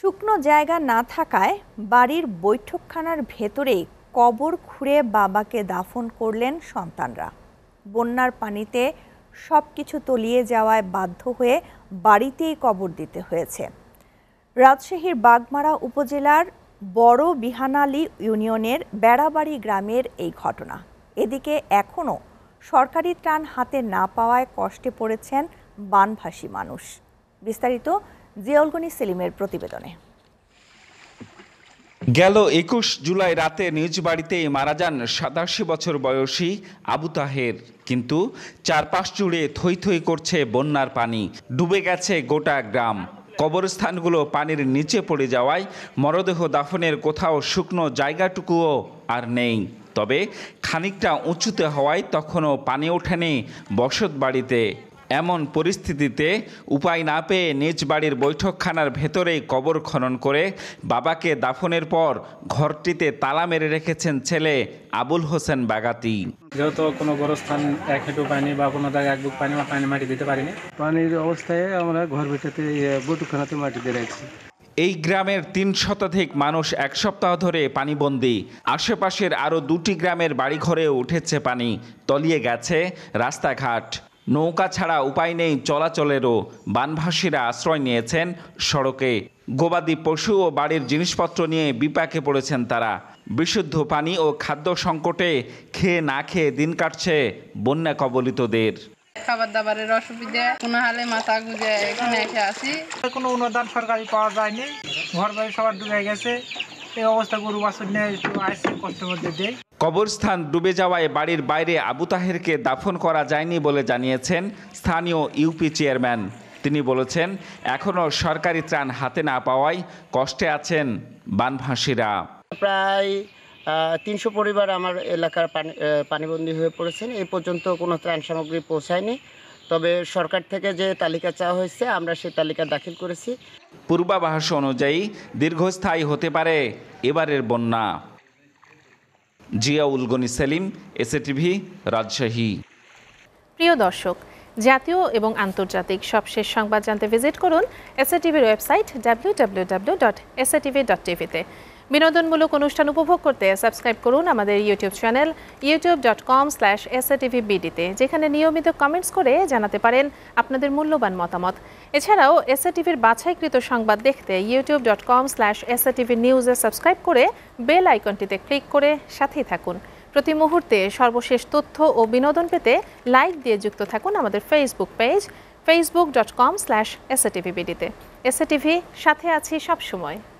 শুকনো জায়গা না থাকায় বাড়ির বৈঠকখানার ভেতরেই কবর খুঁড়ে বাবাকে দাফন করলেন সন্তানরা বন্যার পানিতে সব কিছু তলিয়ে যাওয়ায় বাধ্য হয়ে বাড়িতেই কবর দিতে হয়েছে রাজশাহীর বাগমারা উপজেলার বড় বিহানালী ইউনিয়নের বেড়াবাড়ি গ্রামের এই ঘটনা এদিকে এখনও সরকারি ত্রাণ হাতে না পাওয়ায় কষ্টে পড়েছেন বানভাসী মানুষ বিস্তারিত জিয়াউলগনি সেলিমের প্রতিবেদনে গেল একুশ জুলাই রাতে নিজ বাড়িতেই মারা যান সাতাশি বছর বয়সী আবু তাহের কিন্তু চারপাশ জুড়ে থই থই করছে বন্যার পানি ডুবে গেছে গোটা গ্রাম কবরস্থানগুলো পানির নিচে পড়ে যাওয়ায় মরদেহ দাফনের কোথাও শুকনো জায়গাটুকুও আর নেই তবে খানিকটা উঁচুতে হওয়ায় তখনও পানি ওঠেনি বসত বাড়িতে এমন পরিস্থিতিতে উপায় না পেয়ে নিজ বাড়ির বৈঠকখানার ভেতরেই কবর খনন করে বাবাকে দাফনের পর ঘরটিতে তালা মেরে রেখেছেন ছেলে আবুল হোসেন বাগাতি যেহেতু কোনো গোরস্থান এক হেঁটু পানি বা কোনো জায়গায় এক বুক পানি বা পানি মাটি দিতে পারিনি পানির অবস্থায় আমরা ঘর ভেতরে বৈঠকখানাতে মাটি দিয়ে রেখেছি এই গ্রামের তিন শতাধিক মানুষ এক সপ্তাহ ধরে পানিবন্দি আশেপাশের আরও দুটি গ্রামের বাড়িঘরেও উঠেছে পানি তলিয়ে গেছে রাস্তাঘাট নৌকা ছাড়া উপায় নেই চলাচলেরও বানভাসীরা আশ্রয় নিয়েছেন সড়কে গবাদি পশু ও বাড়ির জিনিসপত্র নিয়ে বিপাকে পড়েছেন তারা বিশুদ্ধ পানি ও খাদ্য সংকটে খেয়ে না খেয়ে দিন কাটছে বন্যা কবলিতদের খাবার দাবারের অসুবিধা কোনো হালে মাথা গুঁজে এখানে এসে আসি কোনো অনুদান সরকারি পাওয়া যায়নি ঘর বাড়ি সবার ডুবে গেছে এই অবস্থা গরু বাছুর নিয়ে একটু আসছে কষ্টের মধ্যে দেয় কবরস্থান ডুবে যাওয়ায় বাড়ির বাইরে আবু তাহেরকে দাফন করা যায়নি বলে জানিয়েছেন স্থানীয় ইউপি চেয়ারম্যান তিনি বলেছেন এখনও সরকারি ত্রাণ হাতে না পাওয়ায় কষ্টে আছেন বানভাসীরা প্রায় তিনশো পরিবার আমার এলাকার পানি পানিবন্দী হয়ে পড়েছেন এই পর্যন্ত কোনো ত্রাণ সামগ্রী পৌঁছায়নি তবে সরকার থেকে যে তালিকা চাওয়া হয়েছে আমরা সেই তালিকা দাখিল করেছি পূর্বাভাস অনুযায়ী দীর্ঘস্থায়ী হতে পারে এবারের বন্যা জিয়া উলগনি সেলিম এসএটিভি রাজশাহী প্রিয় দর্শক জাতীয় এবং আন্তর্জাতিক সবশেষ সংবাদ জানতে ভিজিট করুন এসএটিভির website W W W dot SATV dot টিভিতে বিনোদনমূলক অনুষ্ঠান উপভোগ করতে সাবস্ক্রাইব করুন আমাদের YouTube channel YouTube dot com slash বিডিতে যেখানে নিয়মিত কমেন্টস করে জানাতে পারেন আপনাদের মূল্যবান মতামত এছাড়াও টিভির বাছাইকৃত সংবাদ দেখতে ইউটিউব ডট কম স্ল্যাশ নিউজে সাবস্ক্রাইব করে বেল আইকনটিতে ক্লিক করে সাথেই থাকুন প্রতি মুহূর্তে সর্বশেষ তথ্য ও বিনোদন পেতে লাইক দিয়ে যুক্ত থাকুন আমাদের Facebook page Facebook dot com slash এসএটিভিবিডিতে টিভি সাথে আছি সবসময়